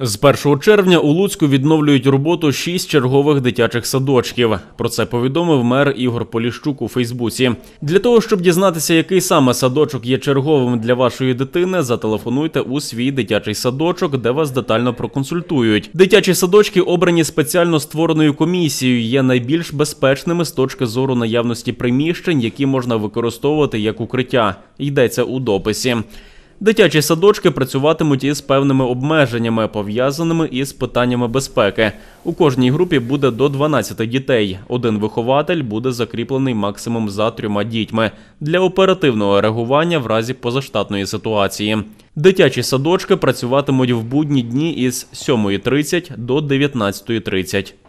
З 1 червня у Луцьку відновлюють роботу шість чергових дитячих садочків. Про це повідомив мер Ігор Поліщук у Фейсбуці. Для того щоб дізнатися, який саме садочок є черговим для вашої дитини, зателефонуйте у свій дитячий садочок, де вас детально проконсультують. Дитячі садочки обрані спеціально створеною комісією, є найбільш безпечними з точки зору наявності приміщень, які можна використовувати як укриття. Йдеться у дописі. Дитячі садочки працюватимуть із певними обмеженнями, пов'язаними із питаннями безпеки. У кожній групі буде до 12 дітей. Один вихователь буде закріплений максимум за трьома дітьми для оперативного реагування в разі позаштатної ситуації. Дитячі садочки працюватимуть в будні дні із 7.30 до 19.30.